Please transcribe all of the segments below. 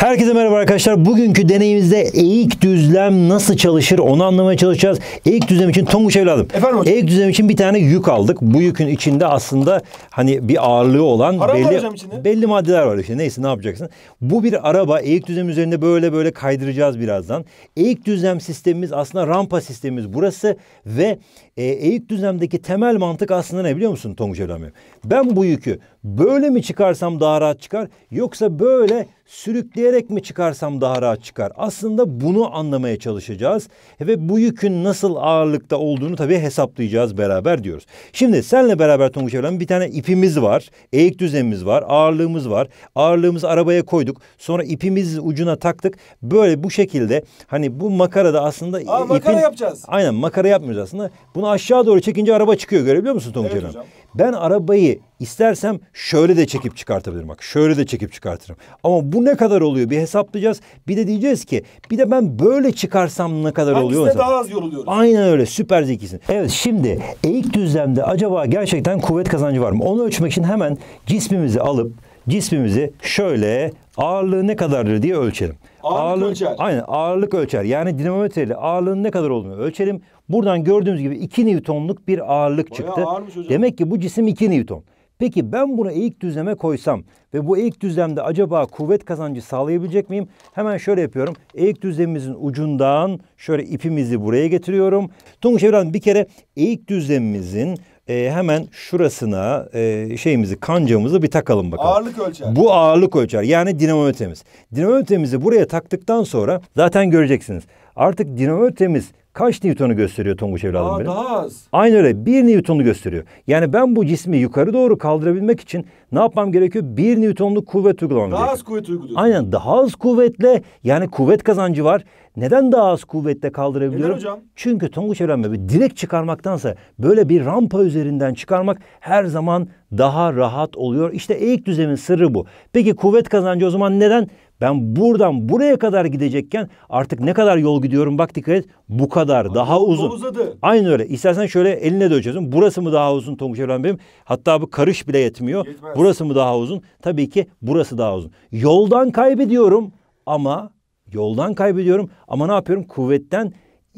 Herkese merhaba arkadaşlar. Bugünkü deneyimizde eğik düzlem nasıl çalışır onu anlamaya çalışacağız. Eğik düzlem için Tonguç evladım. Efendim hocam? Eğik düzlem için bir tane yük aldık. Bu yükün içinde aslında hani bir ağırlığı olan Araba belli, belli maddeler var. işte. neyse ne yapacaksın. Bu bir araba. Eğik düzlem üzerinde böyle böyle kaydıracağız birazdan. Eğik düzlem sistemimiz aslında rampa sistemimiz burası ve e, eğik düzlemdeki temel mantık aslında ne biliyor musun Tonguç evladım? Ben bu yükü böyle mi çıkarsam daha rahat çıkar yoksa böyle sürükleyerek mi çıkarsam daha rahat çıkar? Aslında bunu anlamaya çalışacağız ve bu yükün nasıl ağırlıkta olduğunu tabii hesaplayacağız beraber diyoruz. Şimdi senle beraber Tonguç Evren bir tane ipimiz var, eğik düzenimiz var, ağırlığımız var. Ağırlığımızı arabaya koyduk. Sonra ipimiz ucuna taktık. Böyle bu şekilde hani bu makara da aslında Aa, ipin, makara yapacağız. Aynen makara yapmıyoruz aslında. Bunu aşağı doğru çekince araba çıkıyor görebiliyor musun Tonguç evet, Evren? Ben arabayı istersem şöyle de çekip çıkartabilirim bak. Şöyle de çekip çıkartırım. Ama bu ne kadar oluyor? Bir hesaplayacağız. Bir de diyeceğiz ki bir de ben böyle çıkarsam ne kadar oluyor? Hangisine daha az yoruluyoruz? Aynen öyle. Süper zekisin. Evet şimdi eğik düzlemde acaba gerçekten kuvvet kazancı var mı? Onu ölçmek için hemen cismimizi alıp cismimizi şöyle ağırlığı ne kadardır diye ölçelim. Ağırlık, ağırlık ölçer. Aynen ağırlık ölçer. Yani dinamometreyle ağırlığın ne kadar olduğunu ölçelim. Buradan gördüğümüz gibi 2 Newton'luk bir ağırlık Bayağı çıktı. Demek ki bu cisim 2 Newton. Peki ben bunu eğik düzleme koysam ve bu eğik düzlemde acaba kuvvet kazancı sağlayabilecek miyim? Hemen şöyle yapıyorum. Eğik düzlemimizin ucundan şöyle ipimizi buraya getiriyorum. Tonguç Evren bir kere eğik düzlemimizin e, hemen şurasına e, şeyimizi kancamızı bir takalım bakalım. Ağırlık ölçer. Bu ağırlık ölçer yani dinamometremiz. Dinamometremizi buraya taktıktan sonra zaten göreceksiniz. Artık dinamometremiz kaç Newton'u gösteriyor Tonguç evladım Aa, benim? Daha az. Aynı öyle. Bir Newton'u gösteriyor. Yani ben bu cismi yukarı doğru kaldırabilmek için ne yapmam gerekiyor? Bir Newton'luk kuvvet uygulamam gerekiyor. Daha az kuvvet uyguluyorsun. Aynen. Daha az kuvvetle yani kuvvet kazancı var. Neden daha az kuvvetle kaldırabiliyorum? Neden hocam? Çünkü Tonguç evlenme direkt çıkarmaktansa böyle bir rampa üzerinden çıkarmak her zaman daha rahat oluyor. İşte eğik düzemin sırrı bu. Peki kuvvet kazancı o zaman neden ben buradan buraya kadar gidecekken artık ne kadar yol gidiyorum bak dikkat et. Bu kadar Ay, daha uzun. Uzadı. Aynı öyle. İstersen şöyle eline de ölçüyorsun. Burası mı daha uzun Tonguç Evren Bey'im? Hatta bu karış bile yetmiyor. Yetmez. Burası mı daha uzun? Tabii ki burası daha uzun. Yoldan kaybediyorum ama yoldan kaybediyorum ama ne yapıyorum? Kuvvetten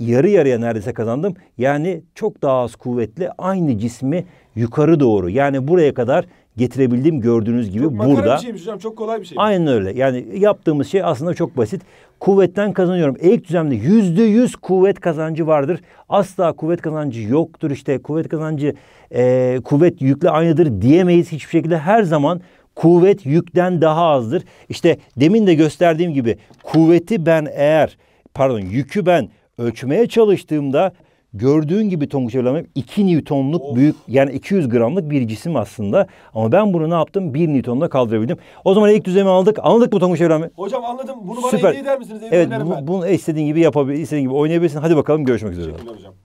yarı yarıya neredeyse kazandım. Yani çok daha az kuvvetle aynı cismi yukarı doğru yani buraya kadar getirebildim gördüğünüz gibi çok burada. Bir şeymiş hocam, çok kolay bir şey. Aynen öyle. Yani yaptığımız şey aslında çok basit. Kuvvetten kazanıyorum. Eğik düzlemde yüzde yüz kuvvet kazancı vardır. Asla kuvvet kazancı yoktur işte. Kuvvet kazancı e, kuvvet yükle aynıdır diyemeyiz hiçbir şekilde. Her zaman kuvvet yükten daha azdır. İşte demin de gösterdiğim gibi kuvveti ben eğer pardon yükü ben ölçmeye çalıştığımda gördüğün gibi Tonguç evlenme 2 Newton'luk of. büyük yani 200 gramlık bir cisim aslında. Ama ben bunu ne yaptım? 1 newtonla kaldırabildim. O zaman ilk düzeyimi aldık. Anladık mı Tonguç evlenme? Hocam anladım. Bunu bana Süper. hediye eder misiniz? evet bu, bunu istediğin gibi yapabilirsin istediğin gibi oynayabilirsin. Hadi bakalım görüşmek üzere. Teşekkürler hocam.